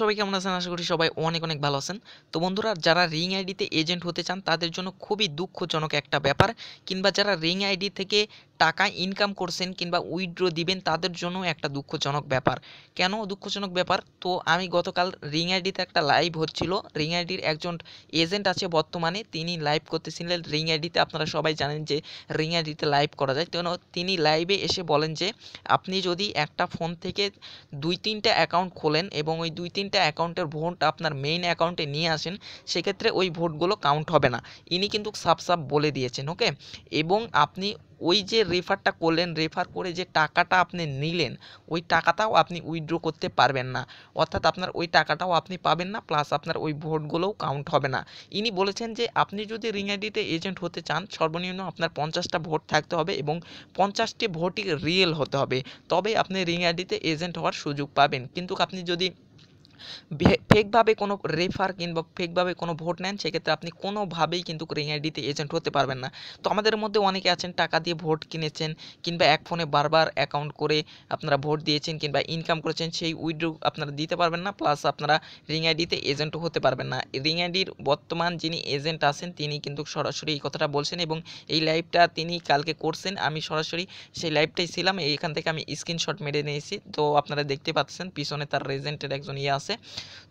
সবাই কেমন আছেন আশা করি সবাই অনেক অনেক ভালো আছেন তো বন্ধুরা যারা রিং আইডিতে এজেন্ট হতে চান তাদের জন্য খুবই দুঃখজনক একটা ব্যাপার কিংবা যারা রিং আইডি থেকে টাকা ইনকাম করছেন কিংবা উইড্র দিবেন তাদের জন্য একটা দুঃখজনক ব্যাপার কেন দুঃখজনক ব্যাপার তো আমি গতকাল রিং আইডিতে একটা লাইভ হচ্ছিল রিং আইডির একজন এজেন্ট আছে বর্তমানে তিনি লাইভ করতেছিলেন রিং আইডিতে আপনারা সবাই জানেন যে রিং আইডিতে লাইভ করা যায় তো তিনি লাইভে এসে বলেন যে আপনি যদি একটা ফোন থেকে দুই তিনটা অ্যাকাউন্ট খোলেন এবং ওই দুই তিনটা অ্যাকাউন্টের ভোট আপনার মেইন অ্যাকাউন্টে নিয়ে আসেন সেক্ষেত্রে ওই ভোটগুলো কাউন্ট হবে না ইনি কিন্তু সাপ সাপ বলে দিয়েছেন ওকে এবং আপনি ওই যে রেফারটা করলেন রেফার করে যে টাকাটা আপনি নিলেন ওই টাকাটাও আপনি উইথড্র করতে পারবেন না অর্থাৎ আপনার ওই টাকাটাও আপনি পাবেন না প্লাস আপনার ওই ভোটগুলোও কাউন্ট হবে না ইনি বলেছেন যে আপনি যদি রিং আইডিতে এজেন্ট হতে চান সর্বনিম্ন আপনার পঞ্চাশটা ভোট থাকতে হবে এবং পঞ্চাশটি ভোটই রিয়েল হতে হবে তবে আপনি রিং আইডিতে এজেন্ট হওয়ার সুযোগ পাবেন কিন্তু আপনি যদি ফেকভাবে কোনো রেফার কিংবা ফেকভাবে কোনো ভোট নেন সেক্ষেত্রে আপনি কোনোভাবেই কিন্তু রিং আইডিতে এজেন্ট হতে পারবেন না তো আমাদের মধ্যে অনেকে আছেন টাকা দিয়ে ভোট কিনেছেন কিংবা এক ফোনে বারবার অ্যাকাউন্ট করে আপনারা ভোট দিয়েছেন কিংবা ইনকাম করেছেন সেই উইড্রো আপনারা দিতে পারবেন না প্লাস আপনারা রিং আইডিতে এজেন্টও হতে পারবেন না রিং আইডির বর্তমান যিনি এজেন্ট আছেন তিনি কিন্তু সরাসরি এই কথাটা বলছেন এবং এই লাইভটা তিনি কালকে করছেন আমি সরাসরি সেই লাইভটাই ছিলাম এখান থেকে আমি স্ক্রিনশট মেরে নিয়েছি তো আপনারা দেখতে পাচ্ছেন পিছনে তার রেজেন্টের একজন ইয়ে আছে আছে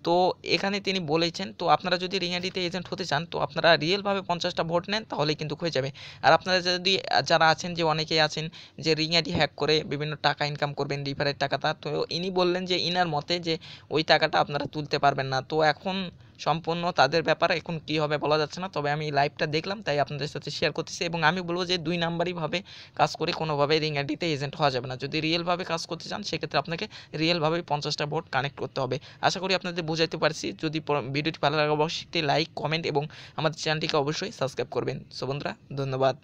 তো এখানে তিনি বলেছেন তো আপনারা যদি রিয়ালিটিতে এজেন্ট হতে চান তো আপনারা রিয়েলভাবে পঞ্চাশটা ভোট নেন তাহলে কিন্তু হয়ে যাবে আর আপনারা যদি যারা আছেন যে অনেকেই আছেন যে রিয়াটি হ্যাক করে বিভিন্ন টাকা ইনকাম করবেন রিফারের টাকাটা তো ইনি বললেন যে ইনার মতে যে ওই টাকাটা আপনারা তুলতে পারবেন না তো এখন সম্পূর্ণ তাদের ব্যাপারে এখন কি হবে বলা যাচ্ছে না তবে আমি লাইভটা দেখলাম তাই আপনাদের সাথে শেয়ার করতেছি এবং আমি বলবো যে দুই নাম্বারইভাবে কাজ করে কোনোভাবে রিং আইডিতে এজেন্ট হওয়া যাবে না যদি রিয়েলভাবে কাজ করতে চান সেক্ষেত্রে আপনাকে রিয়েলভাবে পঞ্চাশটা ভোট কানেক্ট করতে হবে আশা করি আপনাদের বোঝাতে পারছি যদি ভিডিওটি ভালো লাগে অবশ্যই লাইক কমেন্ট এবং আমাদের চ্যানেলটিকে অবশ্যই সাবস্ক্রাইব করবেন সো বন্ধুরা ধন্যবাদ